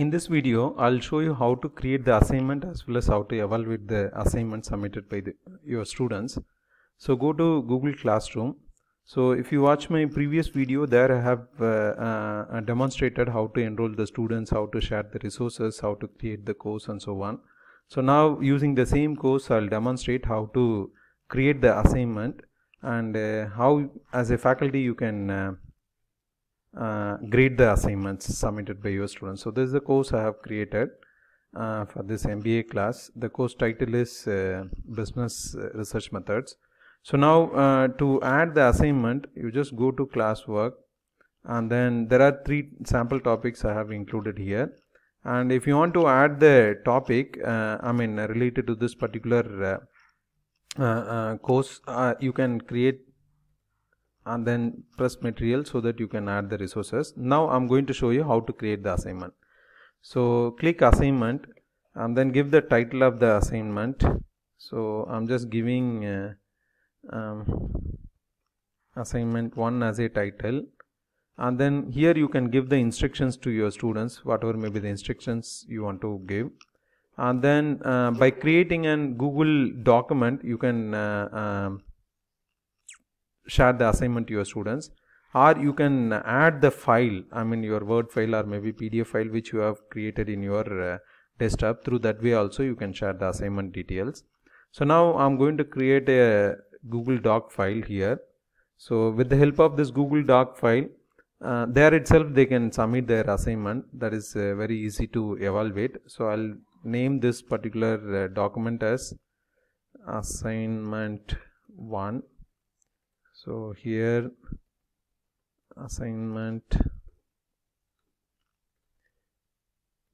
In this video, I'll show you how to create the assignment as well as how to evaluate the assignment submitted by the, your students. So go to Google Classroom. So if you watch my previous video, there I have uh, uh, demonstrated how to enroll the students, how to share the resources, how to create the course and so on. So now using the same course, I'll demonstrate how to create the assignment and uh, how as a faculty you can uh, uh, grade the assignments submitted by your students. So this is the course I have created uh, for this MBA class. The course title is uh, Business Research Methods. So now uh, to add the assignment, you just go to classwork and then there are three sample topics I have included here. And if you want to add the topic, uh, I mean related to this particular uh, course, you can create and then press material so that you can add the resources. Now I'm going to show you how to create the assignment. So click assignment and then give the title of the assignment. So I'm just giving uh, um, assignment 1 as a title and then here you can give the instructions to your students whatever may be the instructions you want to give and then uh, by creating an google document you can uh, um, share the assignment to your students or you can add the file i mean your word file or maybe pdf file which you have created in your uh, desktop through that way also you can share the assignment details so now i'm going to create a google doc file here so with the help of this google doc file uh, there itself they can submit their assignment that is uh, very easy to evaluate so i'll name this particular uh, document as assignment 1 so here assignment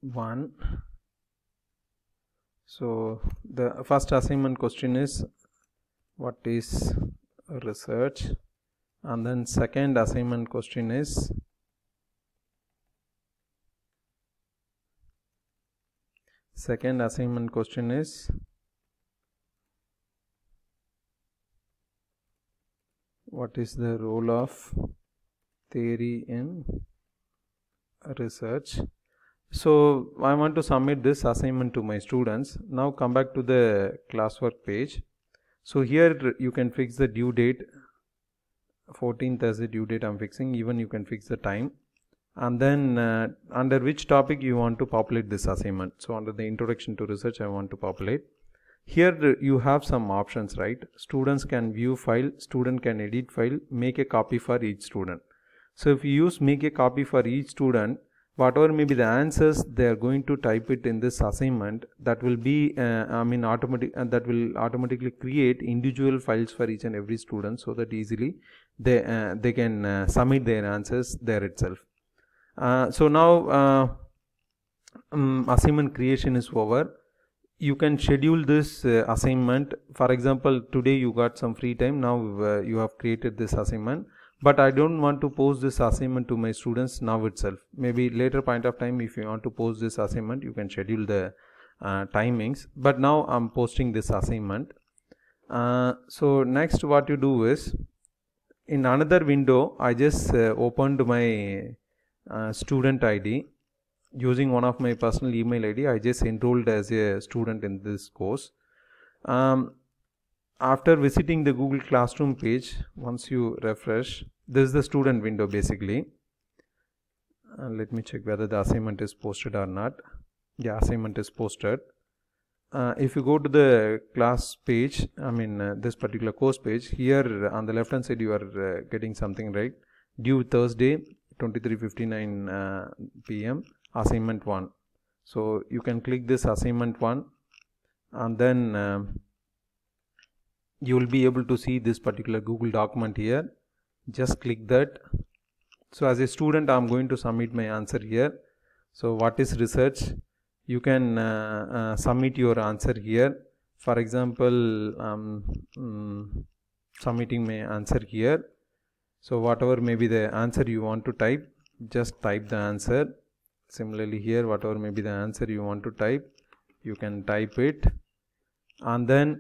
1 so the first assignment question is what is research and then second assignment question is second assignment question is what is the role of theory in research so I want to submit this assignment to my students now come back to the classwork page so here you can fix the due date 14th as the due date I'm fixing even you can fix the time and then uh, under which topic you want to populate this assignment so under the introduction to research I want to populate here you have some options, right? Students can view file, student can edit file, make a copy for each student. So if you use make a copy for each student, whatever may be the answers, they are going to type it in this assignment. That will be, uh, I mean, automatic, uh, that will automatically create individual files for each and every student so that easily they, uh, they can uh, submit their answers there itself. Uh, so now, um, assignment creation is over you can schedule this uh, assignment for example today you got some free time now uh, you have created this assignment but I don't want to post this assignment to my students now itself maybe later point of time if you want to post this assignment you can schedule the uh, timings but now I'm posting this assignment uh, so next what you do is in another window I just uh, opened my uh, student ID using one of my personal email id i just enrolled as a student in this course um, after visiting the google classroom page once you refresh this is the student window basically uh, let me check whether the assignment is posted or not The assignment is posted uh, if you go to the class page i mean uh, this particular course page here on the left hand side you are uh, getting something right due thursday 23:59 uh, pm assignment 1 so you can click this assignment 1 and then um, you will be able to see this particular Google document here just click that so as a student I'm going to submit my answer here so what is research you can uh, uh, submit your answer here for example um, um, submitting my answer here so whatever may be the answer you want to type just type the answer similarly here whatever may be the answer you want to type you can type it and then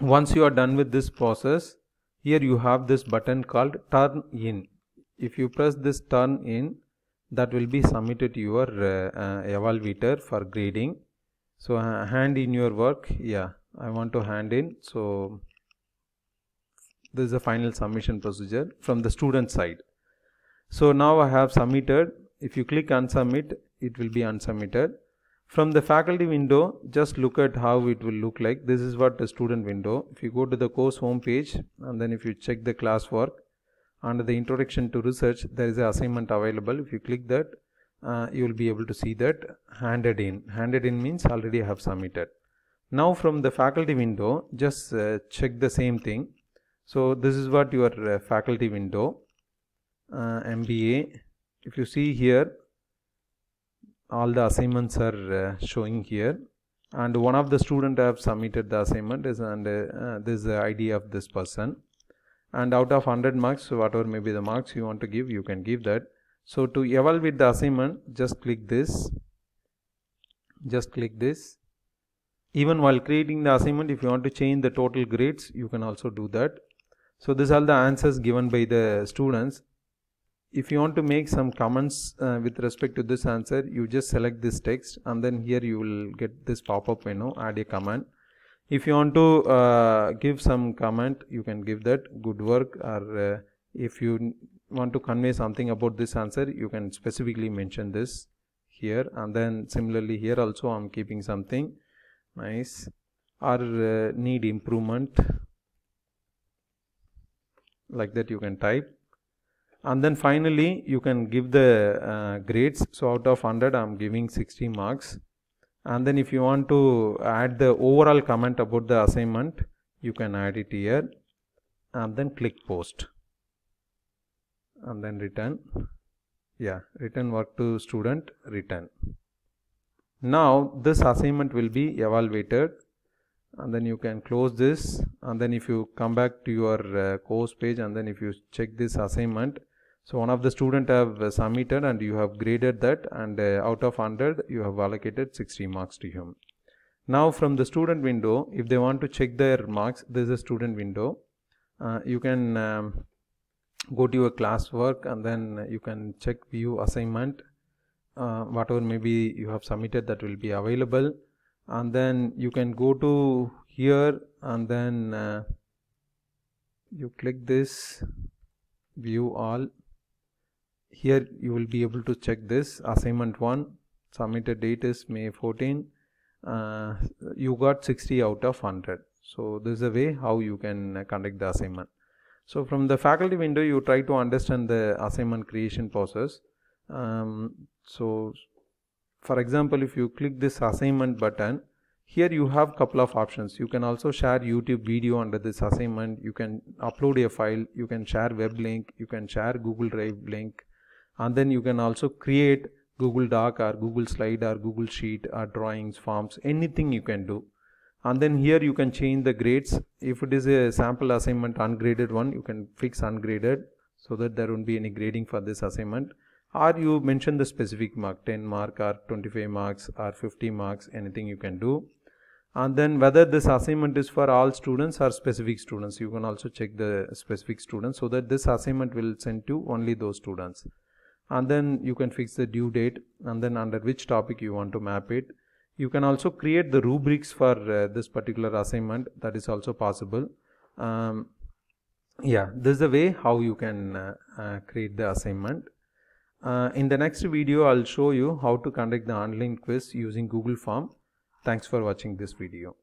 once you are done with this process here you have this button called turn in if you press this turn in that will be submitted your uh, uh, evaluator for grading so uh, hand in your work yeah i want to hand in so this is the final submission procedure from the student side so now i have submitted if you click unsubmit, it will be unsubmitted. From the faculty window, just look at how it will look like. This is what the student window. If you go to the course homepage and then if you check the classwork, under the introduction to research, there is an assignment available. If you click that, uh, you will be able to see that handed in. Handed in means already have submitted. Now from the faculty window, just uh, check the same thing. So this is what your uh, faculty window, uh, MBA, if you see here all the assignments are uh, showing here and one of the student have submitted the assignment is and uh, this is the id of this person and out of 100 marks whatever may be the marks you want to give you can give that so to evaluate the assignment just click this just click this even while creating the assignment if you want to change the total grades you can also do that so these are the answers given by the students if you want to make some comments uh, with respect to this answer you just select this text and then here you will get this pop-up menu add a comment if you want to uh, give some comment you can give that good work or uh, if you want to convey something about this answer you can specifically mention this here and then similarly here also I'm keeping something nice or uh, need improvement like that you can type and then finally you can give the uh, grades so out of 100 i'm giving 60 marks and then if you want to add the overall comment about the assignment you can add it here and then click post and then return yeah return work to student return now this assignment will be evaluated and then you can close this and then if you come back to your uh, course page and then if you check this assignment so one of the student have uh, submitted and you have graded that and uh, out of 100 you have allocated 60 marks to him. Now from the student window if they want to check their marks there is a student window. Uh, you can um, go to your classwork and then you can check view assignment uh, whatever maybe you have submitted that will be available and then you can go to here and then uh, you click this view all here you will be able to check this assignment 1 submitted date is May 14 uh, you got 60 out of 100 so this is a way how you can uh, conduct the assignment so from the faculty window you try to understand the assignment creation process um, so for example if you click this assignment button here you have couple of options you can also share youtube video under this assignment you can upload a file you can share web link you can share google drive link and then you can also create Google Doc or Google Slide or Google Sheet or drawings, forms, anything you can do. And then here you can change the grades. If it is a sample assignment ungraded one, you can fix ungraded so that there won't be any grading for this assignment. Or you mention the specific mark, 10 mark or 25 marks or 50 marks, anything you can do. And then whether this assignment is for all students or specific students, you can also check the specific students so that this assignment will send to only those students and then you can fix the due date and then under which topic you want to map it you can also create the rubrics for uh, this particular assignment that is also possible um, yeah this is the way how you can uh, uh, create the assignment uh, in the next video i'll show you how to conduct the online quiz using google form thanks for watching this video